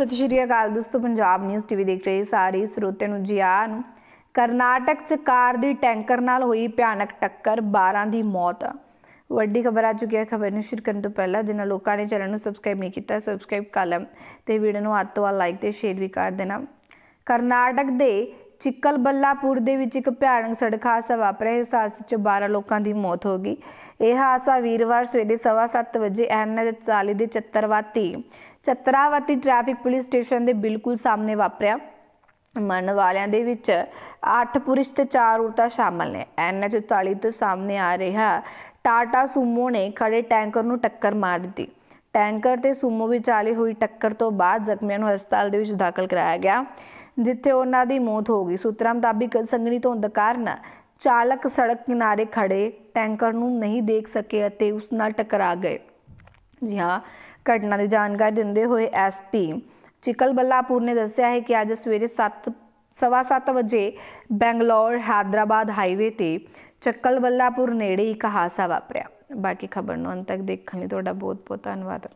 ਸਤਿ ਸ਼੍ਰੀ ਅਕਾਲ ਦੋਸਤੋ Punjab news TV ਦੇਖ ਰਹੇ ਸਾਰੇ ਸਰੋਤਿਆਂ ਨੂੰ ਜੀ ਆ ਨੂੰ ਕਰਨਾਟਕ ਚ ਕਾਰ ਦੀ ਟੈਂਕਰ ਨਾਲ ਹੋਈ ਭਿਆਨਕ ਟੱਕਰ 12 ਦੀ ਮੌਤ ਵੱਡੀ ਖਬਰ ਆ ਚੁੱਕੀ ਹੈ ਖਬਰ ਨੂੰ ਸ਼ੁਰੂ ਕਰਨ ਤੋਂ ਪਹਿਲਾਂ ਜਿਨ੍ਹਾਂ ਲੋਕਾਂ ਨੇ ਚੈਨਲ ਨੂੰ ਸਬਸਕ੍ਰਾਈਬ ਨਹੀਂ ਕੀਤਾ ਸਬਸਕ੍ਰਾਈਬ ਕਰ ਲੈ ਤੇ ਵੀਡੀਓ ਨੂੰ ਹੱਥ ਲਾਈਕ ਤੇ ਸ਼ੇਅਰ ਵੀ ਕਰ ਦੇਣਾ ਕਰਨਾਟਕ ਦੇ ਚਿੱਕਲਬੱਲਾਪੁਰ ਦੇ ਵਿੱਚ ਇੱਕ ਭਿਆਨਕ ਸੜਕ ਹਾਦਸਾ ਵਾਪਰਿਆ ਇਸ ਹਾਦਸੇ 'ਚ 12 ਲੋਕਾਂ ਦੀ ਮੌਤ ਹੋ ਗਈ ਇਹ ਹਾਦਸਾ ਵੀਰਵਾਰ ਸਵੇਰੇ 7:30 ਵਜੇ ਐਨ 40 ਦੇ 74 ਵਾਤੀ ਚਤਰਾਵਤੀ ਟ੍ਰੈਫਿਕ ਪੁਲਿਸ ਸਟੇਸ਼ਨ ਦੇ ਬਿਲਕੁਲ ਸਾਹਮਣੇ ਵਾਪਰਿਆ ਮਰਨ ਵਾਲਿਆਂ ਦੇ ਵਿੱਚ 8 ਪੁਰਸ਼ ਤੇ 4 ਔਰਤਾਂ ਸ਼ਾਮਲ ਨੇ ਐਨਐਚ 44 ਤੋਂ ਸਾਹਮਣੇ ਆ ਰਿਹਾ ਟਾਟਾ ਸੂਮੋ ਨੇ ਖੜੇ ਟੈਂਕਰ ਨੂੰ ਟੱਕਰ ਮਾਰ ਦਿੱਤੀ ਟੈਂਕਰ ਤੇ ਸੂਮੋ ਵਿਚਾਲੇ ਹੋਈ ਟੱਕਰ ਤੋਂ ਬਾਅਦ ਜ਼ਖਮੀਆਂ ਨੂੰ ਹਸਪਤਾਲ ਦੇ ਵਿੱਚ ਦਾਖਲ ਕਰਾਇਆ ਗਿਆ ਜਿੱਥੇ ਉਹਨਾਂ ਦੀ ਮੌਤ ਹੋ ਗਈ ਸੂਤਰਾਂ ਮੁਤਾਬਕ ਸੰਗਣੀ ਧੁੰਦ ਕਾਰਨ ਚਾਲਕ ਸੜਕ ਕਿਨਾਰੇ ਖੜੇ ਟੈਂਕਰ ਨੂੰ ਨਹੀਂ ਦੇਖ ਸਕੇ ਅਤੇ ਉਸ ਨਾਲ ਟਕਰਾ ਗਏ ਜੀ ਹਾਂ ਘਟਨਾ ਦੀ ਜਾਣਕਾਰੀ ਦਿੰਦੇ ਹੋਏ ਐਸਪੀ ਚਿਕਲ ਬੱਲਾਪੁਰ ਨੇ ਦੱਸਿਆ ਹੈ ਕਿ ਅੱਜ ਸਵੇਰੇ 7 7:30 ਵਜੇ ਬੈਂਗਲੌਰ ਹਾਇਦਰਾਬਾਦ ਹਾਈਵੇ ਤੇ ਚੱਕਲ ਬੱਲਾਪੁਰ ਨੇੜੇ ਇੱਕ ਹਾਦਸਾ ਵਾਪਰਿਆ ਬਾਕੀ ਖਬਰ ਨੂੰ ਅੰਤ ਤੱਕ ਦੇਖਣ ਲਈ ਤੁਹਾਡਾ ਬਹੁਤ ਬਹੁਤ ਧੰਨਵਾਦ